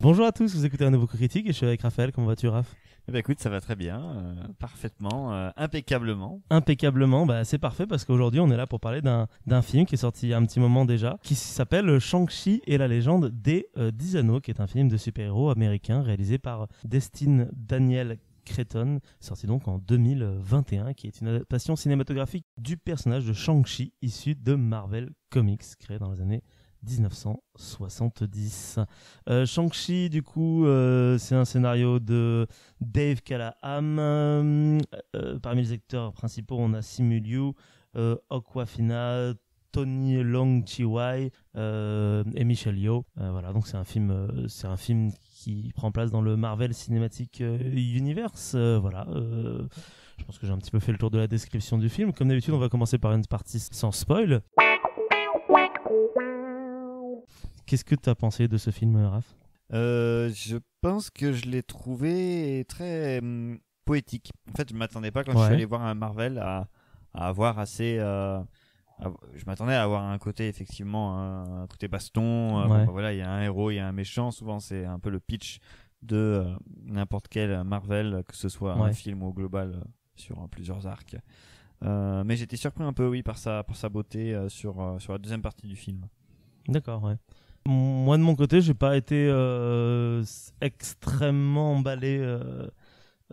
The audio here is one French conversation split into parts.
Bonjour à tous, vous écoutez un nouveau critique et je suis avec Raphaël. Comment vas-tu, Raph eh ben, écoute, ça va très bien, euh, parfaitement, euh, impeccablement. Impeccablement, bah, c'est parfait parce qu'aujourd'hui on est là pour parler d'un film qui est sorti il y a un petit moment déjà, qui s'appelle Shang-Chi et la légende des 10 euh, anneaux, qui est un film de super-héros américain réalisé par Destine Daniel Creton, sorti donc en 2021, qui est une adaptation cinématographique du personnage de Shang-Chi issu de Marvel Comics, créé dans les années 1970. Euh, Shang-Chi, du coup, euh, c'est un scénario de Dave Callahan. Euh, parmi les acteurs principaux, on a Simu Liu, euh, Okwafina, Tony Long Chi-wai et Michel Yeoh. voilà, donc c'est un film, c'est un film qui prend place dans le Marvel Cinematic euh, Universe. Euh, voilà. Euh, je pense que j'ai un petit peu fait le tour de la description du film. Comme d'habitude, on va commencer par une partie sans spoil. Qu'est-ce que tu as pensé de ce film, Raph Je pense que je l'ai trouvé très hum, poétique. En fait, je m'attendais pas quand je suis allé voir un Marvel à, avoir assez je m'attendais à avoir un côté effectivement un côté baston euh, bah, voilà il y a un héros il y a un méchant souvent c'est un peu le pitch de euh, n'importe quel Marvel que ce soit un film ou global euh, sur plusieurs arcs mais j'étais surpris un peu oui par sa pour sa beauté sur sur la deuxième partie du film d'accord ouais moi de mon côté j'ai pas été extrêmement emballé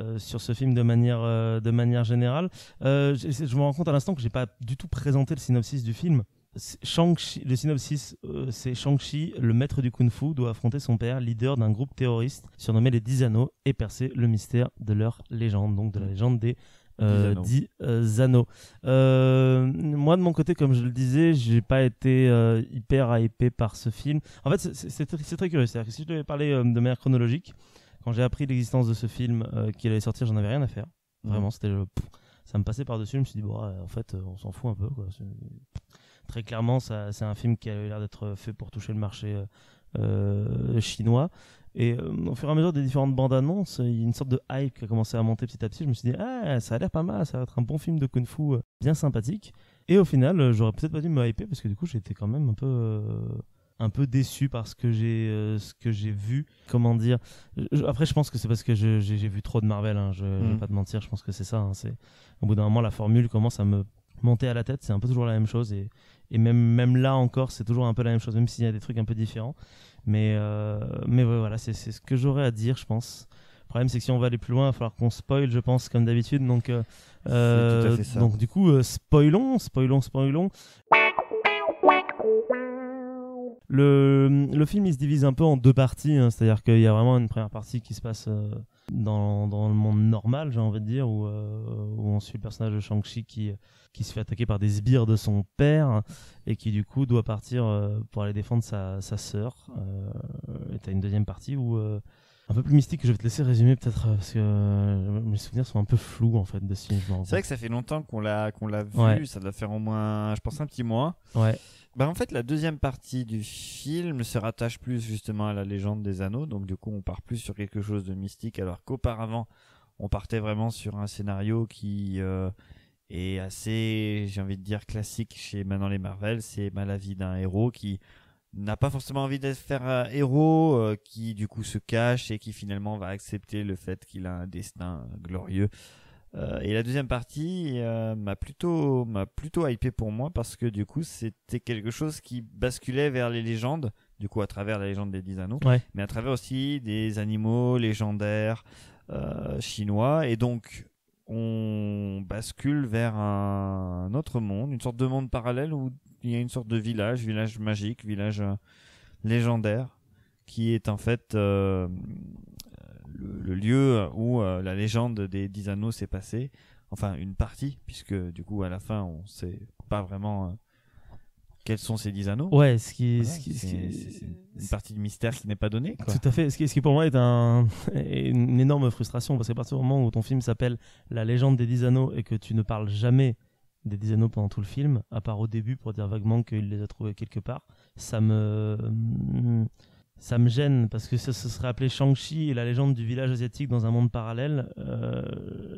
euh, sur ce film de manière euh, de manière générale. Euh, je, me rends compte à l'instant que j'ai pas du tout présenté le synopsis du film. le synopsis, c'est Shang-Chi, le maître du kung-fu, doit affronter son père, leader d'un groupe terroriste surnommé les Dix Anneaux, et percer le mystère de leur légende, donc de la légende des euh, anneaux. moi, de mon côté, comme je le disais, j'ai pas été hyper hypé par ce film. En fait, c'est très, curieux. cest si je devais parler de manière chronologique, quand j'ai appris l'existence de ce film qui euh, qu'il allait sortir, j'en avais rien à faire. Mhm. Vraiment, c'était le... ça me passait par-dessus. Je me suis dit, bon, en fait, euh, on s'en fout un peu. Très clairement, c'est un film qui a l'air d'être fait pour toucher le marché euh, chinois. Et au fur et à mesure des différentes bandes annonces, une sorte de hype qui a commencé à monter petit à petit. Je me suis dit, ah, ça a l'air pas mal, ça va être un bon film de kung fu bien sympathique. Et au final, j'aurais peut-être pas dû me hyper parce que du coup, j'étais quand même un peu un peu déçu par ce que j'ai euh, ce que j'ai vu comment dire euh, après je pense que c'est parce que j'ai vu trop de Marvel hein, je, vais mhm. pas te mentir je pense que c'est ça hein, c'est au bout d'un moment la formule commence à me monter à la tête c'est un peu toujours la même chose et, et même même là encore c'est toujours un peu la même chose même s'il y a des trucs un peu différents mais euh, mais voilà c'est ce que j'aurais à dire je pense le problème c'est que si on va aller plus loin, il va falloir qu'on spoil, je pense, comme d'habitude. Donc, donc du coup, spoilons, spoilons, spoilons. Le, film, il se divise un peu en deux parties. Hein. C'est-à-dire qu'il y a vraiment une première partie qui se passe euh, dans, dans, le monde normal, j'ai envie de dire, où, euh, où, on suit le personnage de Shang-Chi qui, qui se fait attaquer par des sbires de son père et qui, du coup, doit partir euh, pour aller défendre sa, sa sœur. et t'as une deuxième partie où un peu plus mystique que je vais te laisser résumer peut-être parce que mes souvenirs sont un peu flous en fait de ce film. C'est vrai que ça fait longtemps qu'on l'a qu'on l'a vu, ça doit faire au moins je pense un petit mois. Ouais. Bah en fait, la deuxième partie du film se rattache plus justement à la légende des anneaux, donc du coup on part plus sur quelque chose de mystique, alors qu'auparavant on partait vraiment sur un scénario qui euh, est assez, j'ai envie de dire, classique chez maintenant les Marvel, c'est mal bah, la vie d'un héros qui n'a pas forcément envie d'être faire un héros, euh, qui du coup se cache et qui finalement va accepter le fait qu'il a un destin glorieux. Euh, et la deuxième partie euh, m'a plutôt m'a plutôt hypé pour moi parce que du coup c'était quelque chose qui basculait vers les légendes du coup à travers la légende des dix anneaux mais à travers aussi des animaux légendaires euh, chinois et donc on bascule vers un, un, autre monde une sorte de monde parallèle où il y a une sorte de village village magique village euh, légendaire qui est en fait le, lieu où euh, la légende des dix anneaux s'est passée. Enfin, une partie, puisque du coup, à la fin, on sait pas vraiment euh, quels sont ces 10 anneaux Ouais, ce qui, est... une partie du mystère qui n'est pas donnée. Tout à fait. Ce qui, ce qui pour moi est une énorme frustration parce qu'à partir du moment où ton film s'appelle La légende des 10 anneaux et que tu ne parles jamais des 10 anneaux pendant tout le film, à part au début pour dire vaguement qu'il les a trouvés quelque part, ça me ça me gêne parce que ça se serait appelé Shang-Chi et la légende du village asiatique dans un monde parallèle. Euh,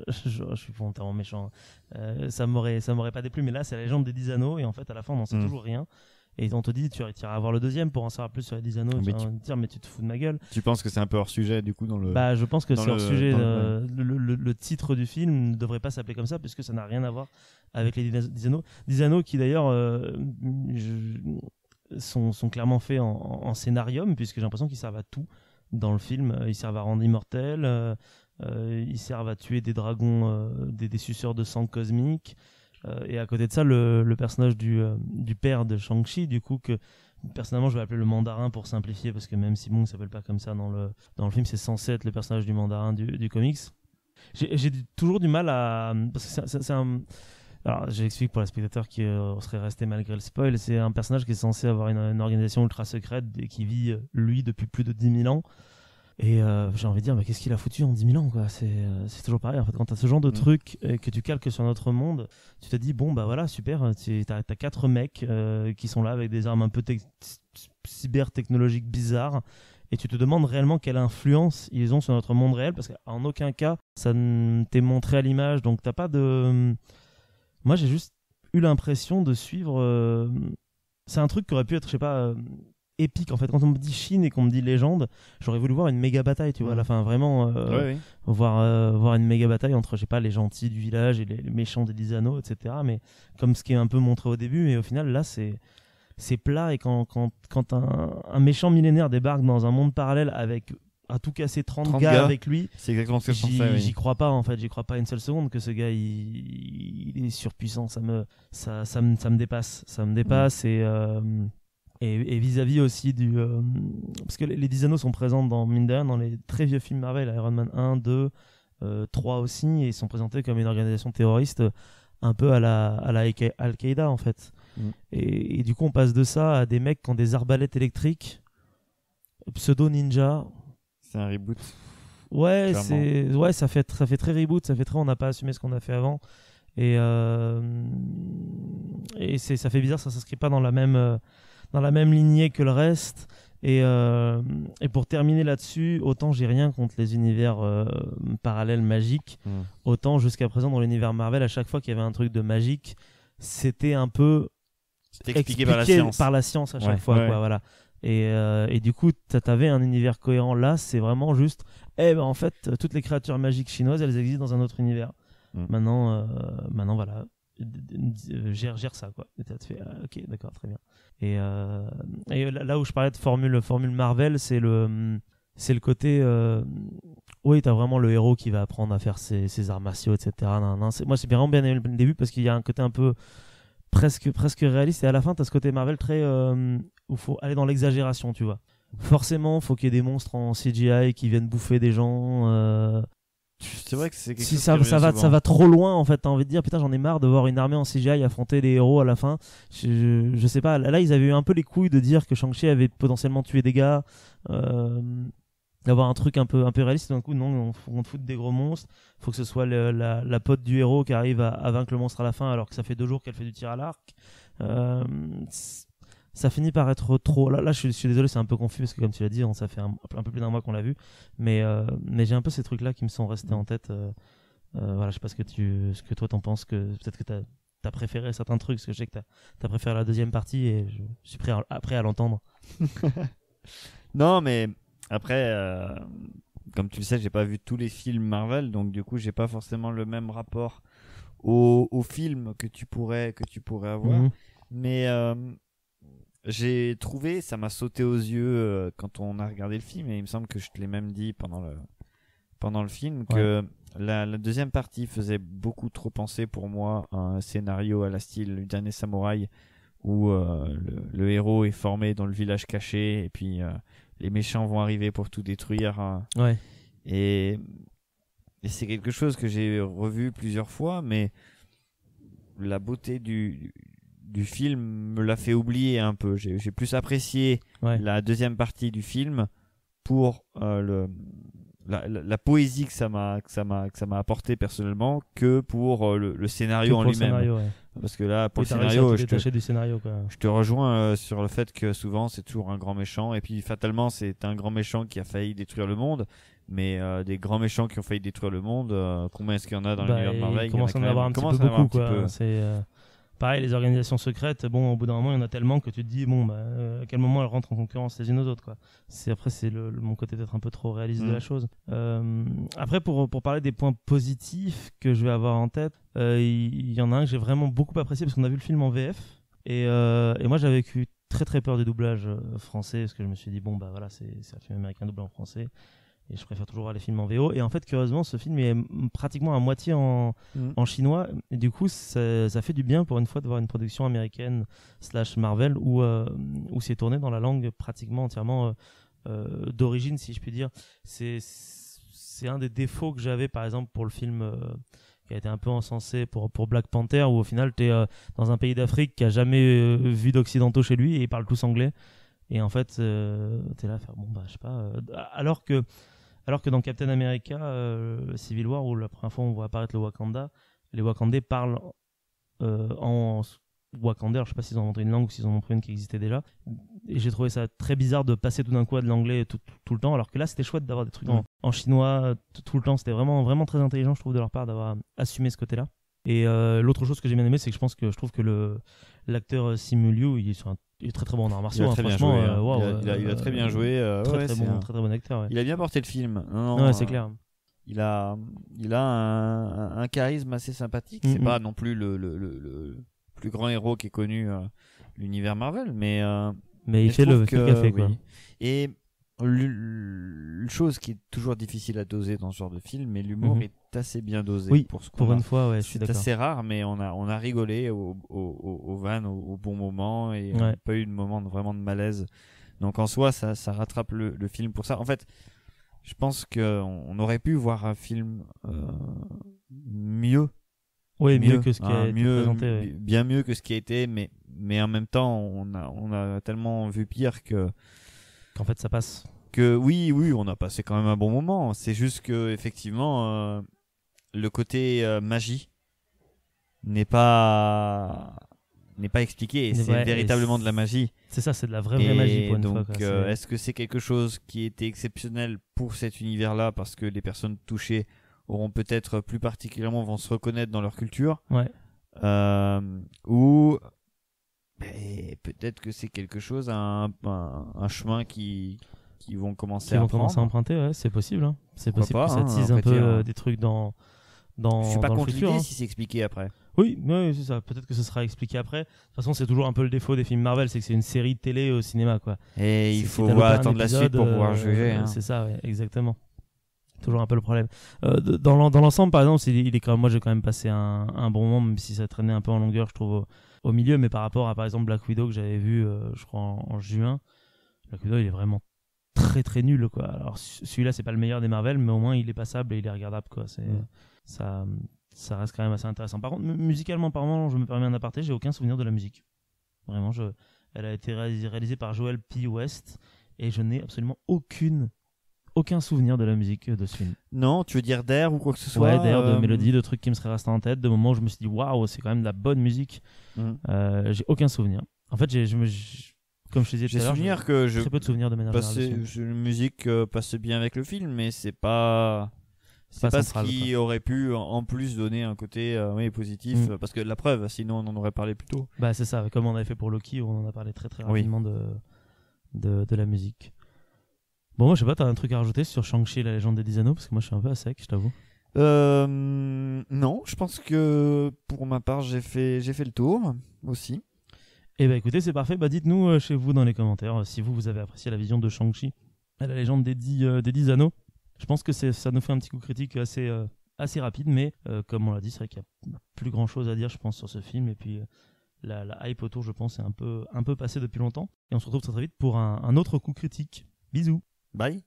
je, suis volontairement méchant. Hein. Euh, ça m'aurait, ça m'aurait pas déplu. Mais là, c'est la légende des 10 anneaux et en fait, à la fin, on n'en sait mm. toujours rien. Et on te dit, tu iras voir le deuxième pour en savoir plus sur les 10 anneaux. Ah, mais tu... dire, mais tu te fous de ma gueule. Tu penses que c'est un peu hors sujet, du coup, dans le. Bah, je pense que c'est hors sujet. Euh, le... titre du film ne devrait pas s'appeler comme ça, puisque ça n'a rien à voir avec les 10 anneaux. qui, d'ailleurs, je sont, clairement faits en, scénarium, puisque j'ai l'impression qu'ils servent à tout dans le film. Euh, ils servent à rendre immortel euh, euh, ils servent à tuer des dragons, des, suceurs de sang cosmique. et à côté de ça, le, personnage du, du, père de Shang-Chi, du coup, que personnellement je vais appeler le mandarin pour simplifier, parce que même si bon, s'appelle pas comme ça dans le, dans le film, c'est censé être le personnage du mandarin du, du comics. J'ai toujours du mal à. Parce que c'est un alors, j'explique pour les spectateurs qui euh, serait resté malgré le spoil. C'est un personnage qui est censé avoir une, organisation ultra secrète et qui vit, euh, lui, depuis plus de 10 000 ans. Et euh, j'ai envie de dire, mais qu'est-ce qu'il a foutu en 10 000 ans quoi c'est, toujours pareil. En fait, quand tu as ce genre de mm. truc que tu calques sur notre monde, tu te dis, bon, bah voilà, super, tu as, quatre mecs qui sont là avec des armes un peu cyber-technologiques bizarres. Et tu te demandes réellement quelle influence ils ont sur notre monde réel, parce qu'en aucun cas, ça ne t'est montré à l'image. Donc, t'as pas de moi, j'ai juste eu l'impression de suivre. Euh, c'est un truc qui aurait pu être, je sais pas, euh, épique en fait. Quand on me dit Chine et qu'on me dit légende, j'aurais voulu voir une méga bataille, tu vois, à la fin, vraiment. Euh, voir, voir une méga bataille entre, je sais pas, les gentils du village et les, méchants des Lisano, etc. Mais comme ce qui est un peu montré au début, mais au final, là, c'est c'est plat et quand, quand, quand un, un méchant millénaire débarque dans un monde parallèle avec à tout casser 30, gars, avec lui. C'est exactement ce que je pensais. J'y crois pas en fait, j'y crois pas une seule seconde que ce gars il, est surpuissant, ça me ça, ça me ça me dépasse, ça me dépasse mm. euh, et et vis-à-vis aussi du euh, parce que les, les sont présents dans Minden dans les très vieux films Marvel, Iron Man 1, 2, 3 aussi et ils sont présentés comme une organisation terroriste euh, un peu à la à la Al-Qaïda en fait. Mm. Et, et du coup, on passe de ça à des mecs qui ont des arbalètes électriques pseudo ninja c'est un reboot. Ouais, c'est ouais, ça fait ça fait très reboot, ça fait très on n'a pas assumé ce qu'on a fait avant et euh, et c'est ça fait bizarre, ça s'inscrit pas dans la même euh, dans la même lignée que le reste. Et, euh, et pour terminer là-dessus, autant j'ai rien contre les univers parallèles magiques, hmm. autant jusqu'à présent dans l'univers Marvel, à chaque fois qu'il y avait un truc de magique, c'était un peu expliqué, expliqué, par la science, par la science à chaque fois. Quoi, voilà. Euh, et, du coup, t'avais un univers cohérent. Là, c'est vraiment juste, eh ben en fait, toutes les créatures magiques chinoises, elles existent dans un autre univers. Mm. Maintenant, euh, maintenant, voilà, euh, gère, gère ça, quoi. Et fait, ah, ok, d'accord, très bien. Et, là où je parlais de formule, formule Marvel, c'est le, c'est le côté, oui, t'as vraiment le héros qui va apprendre à faire ses, ses arts martiaux, etc. moi, j'ai vraiment bien aimé le début parce qu'il y a un côté un peu presque presque réaliste et à la fin t'as ce côté Marvel très où faut aller dans l'exagération, tu vois. Forcément, faut qu'il y ait des monstres en CGI qui viennent bouffer des gens. Euh. C'est vrai que c'est si ça, ça va ça va trop loin en fait t'as envie de dire putain j'en ai marre de voir une armée en CGI affronter des héros à la fin je, sais pas là ils avaient eu un peu les couilles de dire que Shang-Chi avait potentiellement tué des gars euh, d'avoir un truc un peu un réaliste d'un coup non on, te fout des gros monstres faut que ce soit la, la, pote du héros qui arrive à, vaincre le monstre à la fin alors que ça fait deux jours qu'elle fait du tir à l'arc euh, ça finit par être trop. Là, là je, suis, désolé, c'est un peu confus parce que, comme tu l'as dit, ça fait un, peu plus d'un mois qu'on l'a vu. Mais, euh, mais j'ai un peu ces trucs-là qui me sont restés mm. en tête. Euh, euh, voilà, je sais pas ce que, tu, ce que toi t'en penses, que peut-être que t'as as préféré certains trucs, parce que je sais que t'as as préféré la deuxième partie et je, suis prêt à, à l'entendre. non, mais après, comme tu le sais, j'ai pas vu tous les films Marvel, donc du coup, j'ai pas forcément le même rapport au, au film que tu pourrais, que tu pourrais avoir. Mm-hmm. Mais j'ai trouvé, ça m'a sauté aux yeux euh, quand on a regardé le film, et il me semble que je te l'ai même dit pendant le, pendant le film, que la, la, deuxième partie faisait beaucoup trop penser pour moi à un scénario à la style du dernier samouraï, où euh, le, héros est formé dans le village caché, et puis euh, les méchants vont arriver pour tout détruire. Hein. Ouais. et c'est quelque chose que j'ai revu plusieurs fois, mais la beauté du, du film me l'a fait oublier un peu. J'ai plus apprécié la deuxième partie du film pour euh, le, la, poésie que ça m'a ça apporté personnellement que pour euh, le, scénario en lui-même. Parce que là, pour le scénario, je te, du scénario je te rejoins euh, sur le fait que souvent c'est toujours un grand méchant et puis fatalement c'est un grand méchant qui a failli détruire le monde. Mais des grands méchants qui ont failli détruire le monde, combien est-ce qu'il y en a dans bah, l'univers Marvel Il commence à en avoir un petit peu pareil, les organisations secrètes, bon, au bout d'un moment, il y en a tellement que tu te dis, bon, bah, euh, à quel moment elles rentrent en concurrence les unes aux autres, quoi. C'est après, c'est mon côté d'être un peu trop réaliste de la mm. chose. Euh, après, pour pour parler des points positifs que je vais avoir en tête, euh, il y, en a un que j'ai vraiment beaucoup apprécié parce qu'on a vu le film en VF et moi j'avais eu très très peur des doublages français parce que je me suis dit bon bah voilà c'est un film américain doublé en français et je préfère toujours voir les films en VO. Et en fait, curieusement, ce film est pratiquement à moitié en, mm. en chinois. Et du coup, ça, fait du bien pour une fois de voir une production américaine slash Marvel où, euh, où c'est tourné dans la langue pratiquement entièrement euh, euh, d'origine, si je puis dire. C'est un des défauts que j'avais, par exemple, pour le film qui a été un peu encensé pour, pour Black Panther, où au final, tu es dans un pays d'Afrique qui a jamais vu d'occidentaux chez lui et ils parlent tous anglais. Et en fait, tu es là à faire, bon, bah, je sais pas. alors que alors que dans Captain America, euh, Civil War, où la première fois on voit apparaître le Wakanda, les Wakandais parlent euh, en Wakanda. Alors je sais pas s'ils ont inventé une langue ou s'ils ont pris une qui existait déjà. Et j'ai trouvé ça très bizarre de passer tout d'un coup à de l'anglais tout, le temps. Alors que là, c'était chouette d'avoir des trucs en, chinois tout, tout le temps. C'était vraiment, vraiment très intelligent, je trouve, de leur part d'avoir assumé ce côté-là. Et euh, l'autre chose que j'ai bien aimé, c'est que je pense que je trouve que le l'acteur euh, Simu Liu, il est, très très bon en arts martiaux. Il hein, très bien joué. Hein. Euh, il, a, très bien joué. très, bon, très, très, bon, acteur. Il a bien porté le film. c'est clair. Il a, il a un, charisme assez sympathique. C'est pas non plus le, le, le, plus grand héros qui est connu l'univers Marvel, mais mais, il fait le, café Et chose qui est toujours difficile à doser dans ce genre de film, mais l'humour mhm. est assez bien dosé. Oui, pour, ce pour une fois, ouais, C'est assez rare, mais on a, on a rigolé au, au, au van au, bon moment et on n'a pas eu de moment de, vraiment de malaise. Donc en soi, ça, rattrape le, film pour ça. En fait, je pense que on aurait pu voir un film euh, mieux. Oui, mieux, que ce qui hein, a été présenté. Bien mieux que ce qui a été, mais, mais en même temps, on a, on a tellement vu pire que Qu'en fait ça passe. Que oui, oui, on a passé quand même un bon moment. C'est juste que effectivement, euh, le côté euh, magie n'est pas n'est pas expliqué. C'est véritablement de la magie. C'est ça, c'est de la vraie, vraie magie. Pour donc, euh, est-ce que c'est quelque chose qui était exceptionnel pour cet univers-là parce que les personnes touchées auront peut-être plus particulièrement vont se reconnaître dans leur culture ouais. ou ben, peut-être que c'est quelque chose, un, un, chemin qui, qui vont commencer à à emprunter c'est possible hein. c'est possible que ça hein, tease un peu euh, des trucs dans dans je suis pas hein. si c'est expliqué après oui, oui c'est ça peut-être que ce sera expliqué après de toute façon c'est toujours un peu le défaut des films Marvel c'est que c'est une série de télé au cinéma quoi et il faut attendre la suite pour pouvoir euh, juger euh, c'est ça exactement toujours un peu le problème dans l'ensemble par exemple il est quand même, moi j'ai quand même passé un, un, bon moment même si ça traînait un peu en longueur je trouve au milieu, mais par rapport à par exemple Black Widow que j'avais vu, euh, je crois, en, juin, Black Widow il est vraiment très très nul quoi. Alors celui-là c'est pas le meilleur des Marvel, mais au moins il est passable et il est regardable quoi. C'est ça, ça reste quand même assez intéressant. Par contre, musicalement moment je me permets un aparté, j'ai aucun souvenir de la musique. Vraiment, je, elle a été réalisée par Joel P. West et je n'ai absolument aucune aucun souvenir de la musique de ce film. Non, tu veux dire d'air ou quoi que ce soit Ouais, d'air, de euh, mélodie, de trucs qui me seraient restés en tête, de moments où je me suis dit waouh, c'est quand même de la bonne musique. Mm. Euh, j'ai aucun souvenir. En fait, j'ai, comme je te disais tout à l'heure, j'ai que je très peu de souvenirs de manière La musique euh, passe bien avec le film, mais c'est pas. C'est pas, ce qui aurait pu en plus donner un côté positif, mm. parce que la preuve, sinon on en aurait parlé plus tôt. Bah c'est ça, comme on avait fait pour Loki, où on en a parlé très très rapidement de, de, la musique. Bon, moi, je sais pas, t'as un truc à rajouter sur Shang-Chi, la légende des 10 anneaux Parce que moi, je suis un peu à sec, je t'avoue. Euh, non, je pense que pour ma part, j'ai fait, j'ai fait le tour aussi. Eh ben écoutez, c'est parfait. Bah, dites-nous euh, chez vous dans les commentaires euh, si vous, vous avez apprécié la vision de Shang-Chi, la légende des 10 euh, des anneaux. Je pense que ça nous fait un petit coup critique assez, assez rapide, mais comme on l'a dit, c'est vrai qu'il n'y a plus grand chose à dire, je pense, sur ce film. Et puis. La, hype autour, je pense, est un peu, un peu passée depuis longtemps. Et on se retrouve très très vite pour un autre coup critique. Bisous Bye.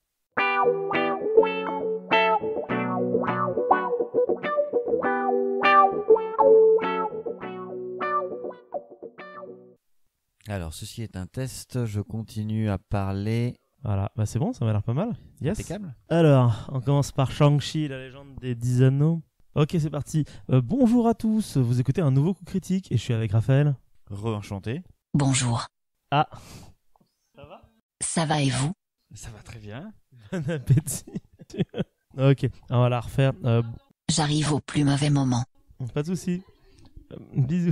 Alors, ceci est un test. Je continue à parler. Voilà, bah, c'est bon, ça m'a l'air pas mal. Yes. Alors, on commence par Shang-Chi, la légende des 10 anneaux. Ok, c'est parti. Euh, bonjour à tous, vous écoutez un nouveau coup critique et je suis avec Raphaël. Re-enchanté. Bonjour. Ah. Ça va Ça va et vous ça va très bien. Bon appétit. ok, on va la refaire. Euh, J'arrive au plus mauvais moment. Pas de soucis. Euh, bisous.